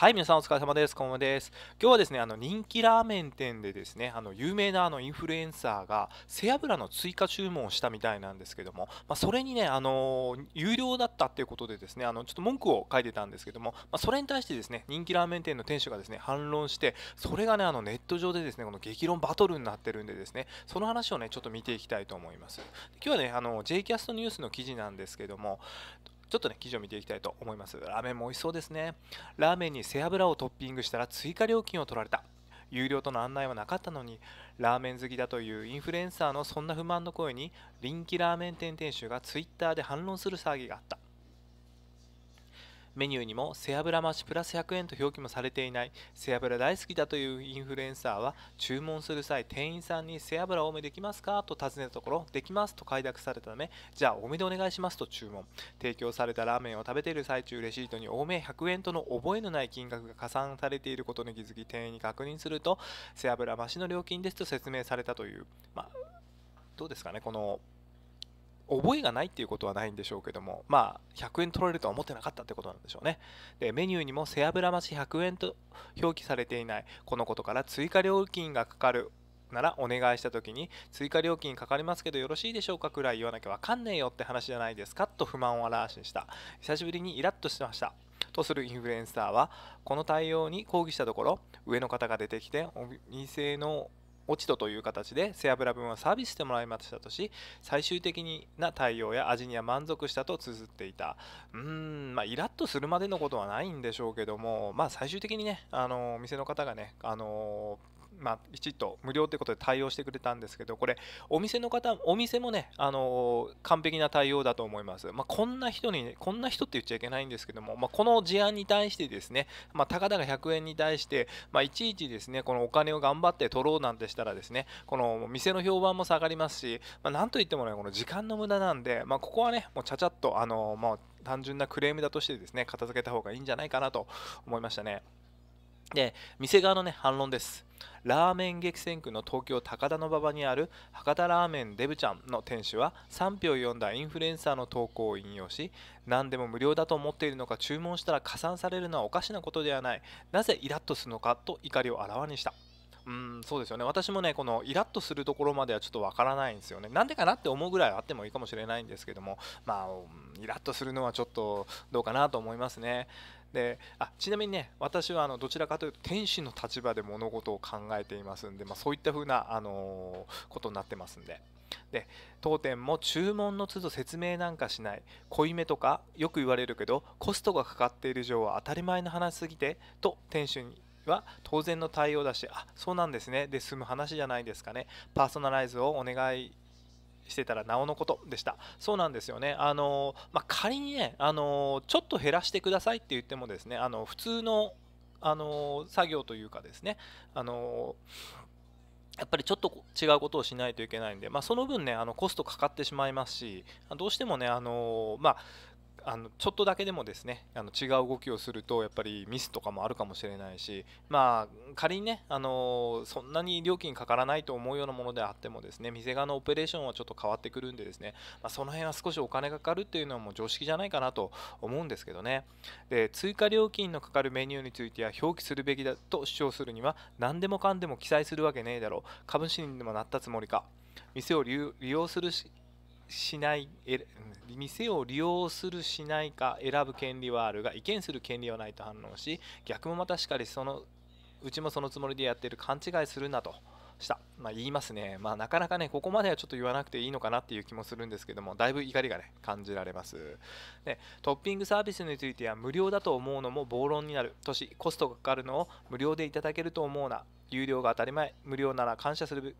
はい、皆さんお疲れ様です。こんばんはです。今日はですね、あの人気ラーメン店でですね、あの有名なあのインフルエンサーが背脂の追加注文をしたみたいなんですけども、まあ、それにね、あの有料だったっていうことでですね、あのちょっと文句を書いてたんですけども、まあ、それに対してですね、人気ラーメン店の店主がですね、反論して、それがね、あのネット上でですね、この激論バトルになってるんでですね、その話をね、ちょっと見ていきたいと思います。今日はね、あの J キャストニュースの記事なんですけども、ちょっとね、記事を見ていきたいと思います。ラーメンも美味しそうですね。ラーメンに背脂をトッピングしたら追加料金を取られた。有料との案内はなかったのにラーメン好きだというインフルエンサーのそんな不満の声に臨機ラーメン店店主がツイッターで反論する騒ぎがあったメニューにも背脂増しプラス100円と表記もされていない背脂大好きだというインフルエンサーは注文する際店員さんに背脂多めできますかと尋ねたところできますと快諾されたためじゃあ多めでお願いしますと注文提供されたラーメンを食べている最中レシートに多め100円との覚えのない金額が加算されていることに気づき店員に確認すると背脂増しの料金ですと説明されたというまあどうですかねこの覚えがないっていうことはないんでしょうけども、まあ、100円取られるとは思ってなかったってことなんでしょうね。で、メニューにも背脂増し100円と表記されていない、このことから追加料金がかかるならお願いした時に追加料金かかりますけどよろしいでしょうかくらい言わなきゃわかんねえよって話じゃないですかと不満を表しした久しぶりにイラッとしてましたとするインフルエンサーはこの対応に抗議したところ上の方が出てきてお店の落ち度という形で背脂分はサービスしてもらいましたとし最終的にな対応や味には満足したと綴っていたうーんまあイラッとするまでのことはないんでしょうけどもまあ最終的にねあのお店の方がねあのーまあ、きちっと無料ってことで対応してくれたんですけどこれお店の方お店もね、あの完璧な対応だと思います、まあ、こんな人に、ね、こんな人って言っちゃいけないんですけども、まあ、この事案に対してですね、まあ、たかだか100円に対して、まあ、いちいちですねこのお金を頑張って取ろうなんてしたらですねこの店の評判も下がりますし、まあ、なんといってもねこの時間の無駄なんで、まあ、ここはねもうちゃちゃっと、あのまあ、単純なクレームだとしてですね片付けた方がいいんじゃないかなと思いましたね。で店側の、ね、反論です。ラーメン激戦区の東京高田馬場にある博多ラーメンデブちゃんの店主は賛否を読んだインフルエンサーの投稿を引用し何でも無料だと思っているのか注文したら加算されるのはおかしなことではないなぜイラッとするのかと怒りをあらわにした。うんそうですよね私もねこのイラッとするところまではちょっとわからないんですよねなんでかなって思うぐらいあってもいいかもしれないんですけどもまあイラッとするのはちょっとどうかなと思いますねであちなみにね私はあのどちらかというと天使の立場で物事を考えていますんで、まあ、そういったふうな、あのー、ことになってますんで。で当店も注文の都度説明なんかしない濃いめとかよく言われるけどコストがかかっている上は当たり前の話すぎてと店主には当然の対応だしあそうなんですねで済む話じゃないですかねパーソナライズをお願いしてたらなおのことでしたそうなんですよねあの、まあ、仮にねあのちょっと減らしてくださいって言ってもですねあの普通のあの作業というかですねあのやっぱりちょっと違うことをしないといけないんで、まあ、その分ねあのコストかかってしまいますしどうしてもねあの、まああのちょっとだけでもですねあの違う動きをするとやっぱりミスとかもあるかもしれないし、まあ、仮にね、あのそんなに料金かからないと思うようなものであってもですね店側のオペレーションはちょっと変わってくるんでですね、まあ、その辺は少しお金がかかるっていうのはもう常識じゃないかなと思うんですけどねで追加料金のかかるメニューについては表記するべきだと主張するには何でもかんでも記載するわけねえだろう株主にでもなったつもりか店を利用するしない店を利用するしないか選ぶ権利はあるが意見する権利はないと反論し逆もまたしかりそのうちもそのつもりでやっている勘違いするなとした、まあ、言いますね、まあ、なかなかねここまではちょっと言わなくていいのかなっていう気もするんですけどもだいぶ怒りがね感じられますでトッピングサービスについては無料だと思うのも暴論になるとしコストがかかるのを無料でいただけると思うな有料が当たり前無料なら感謝する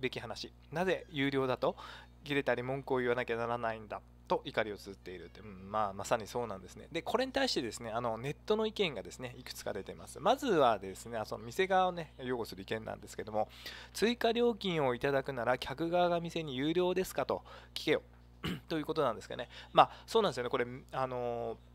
べき話なぜ有料だと切れたり文句を言わなきゃならないんだと怒りを綴っているって、うん、まあまさにそうなんですね。で、これに対してですね、あのネットの意見がですね、いくつか出てます。まずはですね、その店側をね、擁護する意見なんですけども、追加料金をいただくなら客側が店に有料ですかと聞けよ ということなんですけどね。まあそうなんですよね、これ、あのー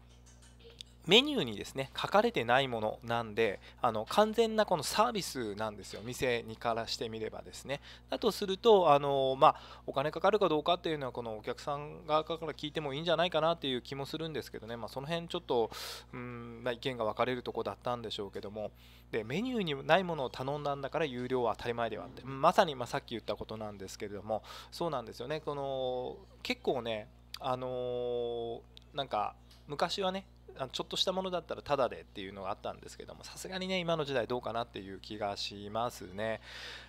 メニューにですね書かれてないものなんであの完全なこのサービスなんですよ店にからしてみればですねだとするとあの、まあ、お金かかるかどうかっていうのはこのお客さん側から聞いてもいいんじゃないかなっていう気もするんですけどね、まあ、その辺ちょっとうん、まあ、意見が分かれるとこだったんでしょうけどもでメニューにないものを頼んだんだから有料は当たり前ではって、まさに、まさっき言ったことなんですけれどもそうなんですよねこの結構ねあのなんか昔はねちょっとしたものだったらタダでっていうのがあったんですけどもさすがにね今の時代どうかなっていう気がしますね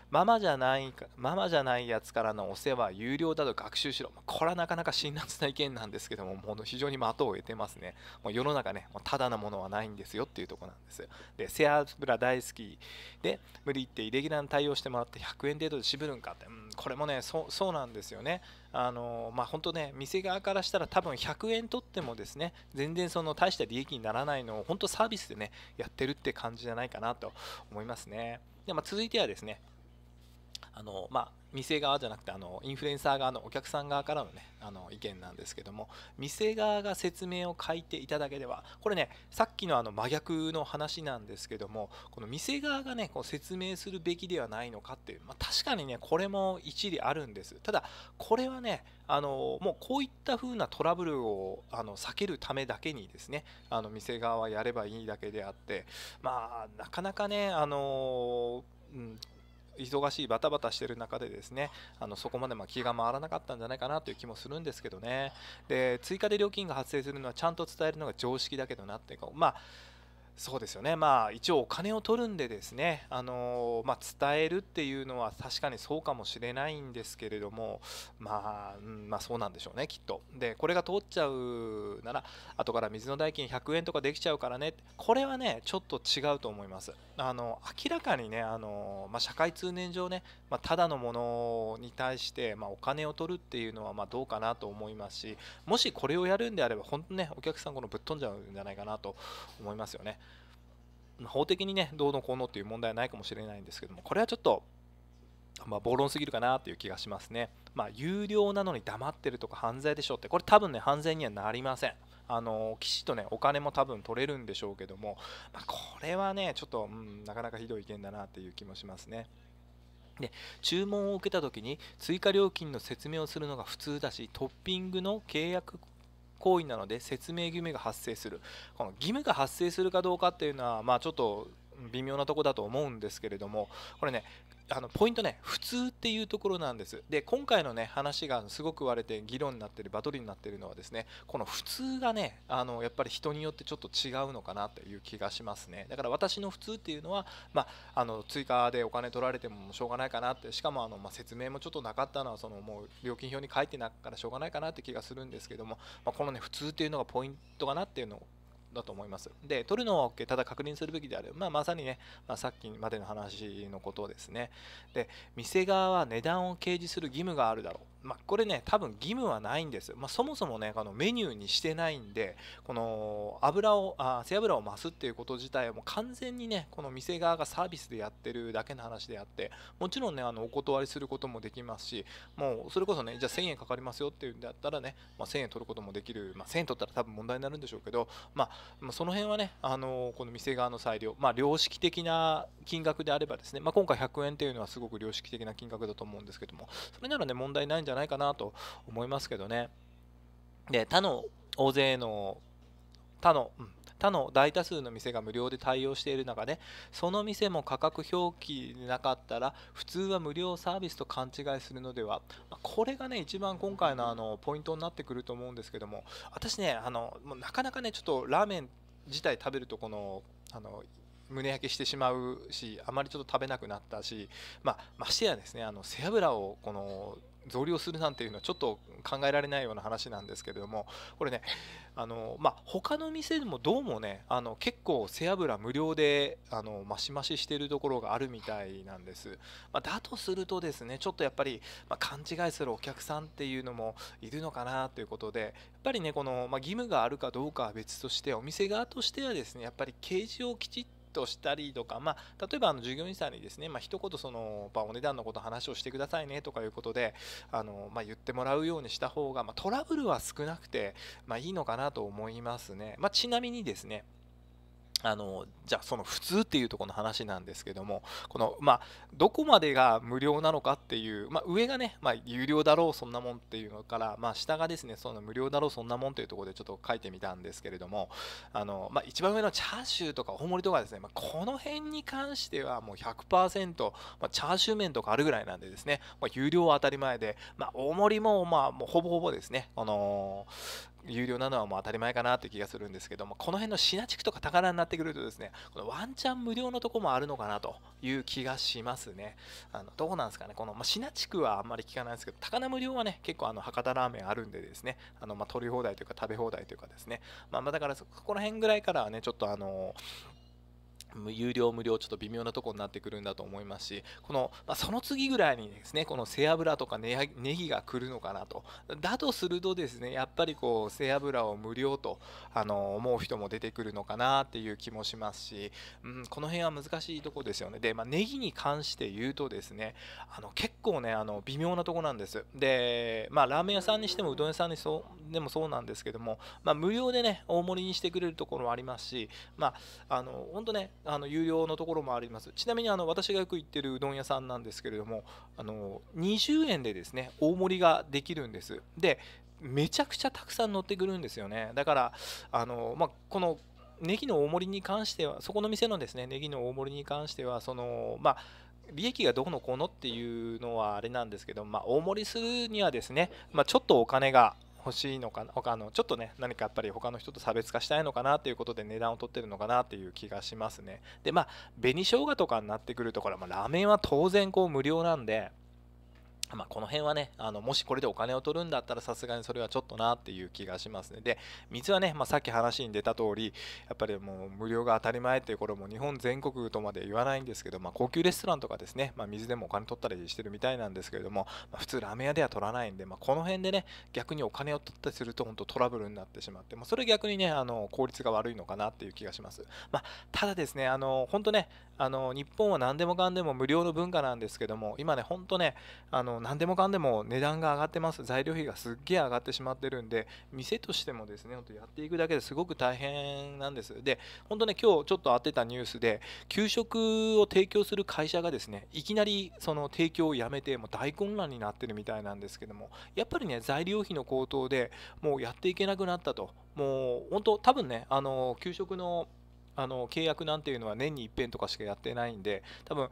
ママじゃないママじゃないやつからのお世話有料だと学習しろこれはなかなか辛辣な意見なんですけどももう非常に的を得てますねもう世の中ねもうただなものはないんですよっていうところなんですで背脂大好きで無理言ってイレギュラーに対応してもらって100円程度で渋るんかって、うん、これもねそうなんですよねあのまあ本当ね店側からしたら多分100円取ってもですね全然その大した利益にならないのを本当サービスでねやってるって感じじゃないかなと思いますねで、まあ、続いてはですねあの、まあ、店側じゃなくてあのインフルエンサー側のお客さん側からの,、ね、あの意見なんですけども店側が説明を書いていただければこれねさっきのあの真逆の話なんですけどもこの店側がねこう説明するべきではないのかっていう、まあ、確かにねこれも一理あるんですただこれはねあのもうこういった風なトラブルをあの避けるためだけにですねあの店側はやればいいだけであってまあなかなかねあの、うん忙しいバタバタしてる中でですねあのそこまでま気が回らなかったんじゃないかなという気もするんですけどねで追加で料金が発生するのはちゃんと伝えるのが常識だけどなっていうかまあそうですよね、まあ、一応お金を取るんでですね、あのまあ、伝えるっていうのは確かにそうかもしれないんですけれども、まあ、うん、まあ、そうなんでしょうね、きっと。で、これが通っちゃうなら、後から水の代金100円とかできちゃうからね、これはね、ちょっと違うと思います。あの明らかにね、あのまあ、社会通念上ね、まあ、ただのものに対して、まあ、お金を取るっていうのはまあどうかなと思いますし、もしこれをやるんであれば、本当ね、お客さん、このぶっ飛んじゃうんじゃないかなと思いますよね。法的にねどうのこうのっていう問題はないかもしれないんですけどもこれはちょっとまあ、暴論すぎるかなという気がしますね。まあ、有料なのに黙ってるとか犯罪でしょって、これ多分ね、犯罪にはなりません。あの、きちっとね、お金も多分取れるんでしょうけども、まあ、これはね、ちょっと、うん、なかなかひどい意見だなっていう気もしますね。で注文を受けた時に追加料金の説明をするのが普通だしトッピングの契約行為なので説明義務が発生するこの義務が発生するかどうかっていうのはまあちょっと微妙なとこだと思うんですけれどもこれねあのポイントね普通っていうところなんですで今回のね話がすごく割れて議論になってるバトルになってるのはですねこの普通がねあのやっぱり人によってちょっと違うのかなという気がしますねだから私の普通っていうのは、まあ、あの追加でお金取られてもしょうがないかなってしかもあの、まあ、説明もちょっとなかったのはそのもう料金表に書いてなからしょうがないかなって気がするんですけども、まあ、このね普通っていうのがポイントかなっていうのをだと思います。で、取るのは OK、ただ確認するべきである。まあ、まさにね、まあ、さっきまでの話のことですね。で、店側は値段を掲示する義務があるだろう。まあ、これね多分義務はないんです、まあ、そもそもねあのメニューにしてないんでこの油をあ背脂を増すっていうこと自体はもう完全にねこの店側がサービスでやってるだけの話であってもちろんねあのお断りすることもできますしもうそれこそねじゃあ1000円かかりますよっていうんだったらね、まあ、1000円取ることもできる、まあ、1000円取ったら多分問題になるんでしょうけど、まあ、その辺はねあのこの店側の裁量、まあ、良識的な金額であればですね、まあ、今回100円っていうのはすごく良識的な金額だと思うんですけどもそれならね問題ないんじゃないないかなと思いますけどね。で他の大勢の他の、うん、他の大多数の店が無料で対応している中でその店も価格表記なかったら普通は無料サービスと勘違いするのではこれがね一番今回のあのポイントになってくると思うんですけども私ねあのなかなかねちょっとラーメン自体食べるとこのあの胸焼けしてしまうしあまりちょっと食べなくなったし、まあ、ましてやですねあの背脂をこの増量するなんていうのはちょっと考えられないような話なんですけれどもこれねあの、まあ、他の店でもどうもねあの結構背脂無料であのマシマシしてるところがあるみたいなんです、まあ、だとするとですねちょっとやっぱり、まあ、勘違いするお客さんっていうのもいるのかなということでやっぱりねこの、ま義務があるかどうかは別としてお店側としてはですねやっぱり掲示をきちっとトしたりとか、まあ、例えばあの従業員さんにですね、まあ、一言その、まお値段のこと話をしてくださいねとかいうことであの、まあ、言ってもらうようにした方が、まあ、トラブルは少なくて、まあ、いいのかなと思いますね、まあ、ちなみにですねあのじゃあその普通っていうとこの話なんですけどもこのまあ、どこまでが無料なのかっていう、まあ、上がね、まあ、有料だろうそんなもんっていうのから、まあ、下がですねその無料だろうそんなもんというところでちょっと書いてみたんですけれどもあの、まあ、一番上のチャーシューとか大盛りとかですね、まこの辺に関してはもう100%、まあ、チャーシュー麺とかあるぐらいなんでですね、ま有料は当たり前で、ま大盛りもまあもうほぼほぼですね、あのー有料なのはもう当たり前かなという気がするんですけどもこの辺の品地区とか宝になってくるとですねこのワンチャン無料のとこもあるのかなという気がしますねあのどうなんですかねこの、まあ、品地区はあんまり聞かないんですけど高菜無料はね結構あの博多ラーメンあるんでですねあの、まあ、取り放題というか食べ放題というかですね、まあ、だからそこら辺ぐらいからはねちょっとあのー有料無料ちょっと微妙なとこになってくるんだと思いますしこの、まあ、その次ぐらいにですねこの背脂とかネぎギが来るのかなとだとするとですねやっぱりこう背脂を無料とあの思う人も出てくるのかなっていう気もしますし、うん、この辺は難しいとこですよねで、まあ、ネギに関して言うとですねあの結構ねあの微妙なとこなんですでまあラーメン屋さんにしてもうどん屋さんにそうでもそうなんですけども、まあ、無料でね大盛りにしてくれるところもありますしまああの本当ねあの有料のところもありますちなみにあの私がよく行ってるうどん屋さんなんですけれどもあの20円でですね大盛りができるんですでめちゃくちゃたくさん乗ってくるんですよねだからあの、まあ、このネギの大盛りに関してはそこの店のですねネギの大盛りに関してはそのまあ利益がどこのこのっていうのはあれなんですけど、まあ、大盛りするにはですね、まあ、ちょっとお金が欲しいのかな他のちょっとね何かやっぱり他の人と差別化したいのかなということで値段を取ってるのかなっていう気がしますねでまあ紅生姜とかになってくるところまあ、ラーメンは当然こう無料なんでまあ、この辺はね、あのもしこれでお金を取るんだったらさすがにそれはちょっとなっていう気がしますね。で、水はね、まあ、さっき話に出た通り、やっぱりもう無料が当たり前っていうこれも日本全国とまで言わないんですけど、まあ、高級レストランとかですね、まあ、水でもお金取ったりしてるみたいなんですけれども、まあ、普通ラーメン屋では取らないんで、まあ、この辺でね、逆にお金を取ったりすると本当トラブルになってしまって、まあ、それ逆にね、あの効率が悪いのかなっていう気がします。まあ、ただですね、あの本当ね、あの日本は何でもかんでも無料の文化なんですけども、今ね、本当ね、あの何でもかんでも値段が上がってます材料費がすっげえ上がってしまってるんで店としてもですねほんとやっていくだけですごく大変なんですで本当ね今日ちょっと会ってたニュースで給食を提供する会社がですねいきなりその提供をやめてもう大混乱になってるみたいなんですけどもやっぱりね材料費の高騰でもうやっていけなくなったともう本当多分ねあの給食のあの契約なんていうのは年に一遍とかしかやってないんで多分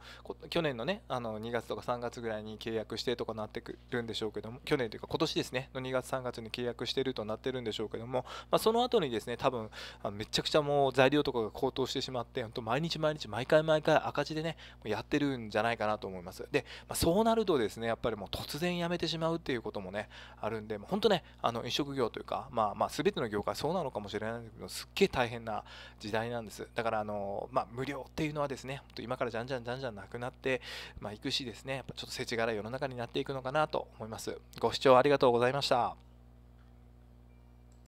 去年のねあの2月とか3月ぐらいに契約してとかなってくるんでしょうけども去年というか今年ですねの2月3月に契約してるとなってるんでしょうけども、まあ、その後にですね多分めちゃくちゃもう材料とかが高騰してしまって本当毎日毎日毎回毎回赤字でねやってるんじゃないかなと思いますで、まあ、そうなるとですねやっぱりもう突然やめてしまうっていうこともねあるんでもう本当ねあの飲食業というかまあまあ全ての業界そうなのかもしれないんですけどすっげえ大変な時代なんです。だからあの、まあ、無料っていうのはですね、と今からじゃんじゃんじゃんじゃんなくなって、まあ、いくしですね、やっぱちょっと世知辛い世の中になっていくのかなと思います。ご視聴ありがとうございました。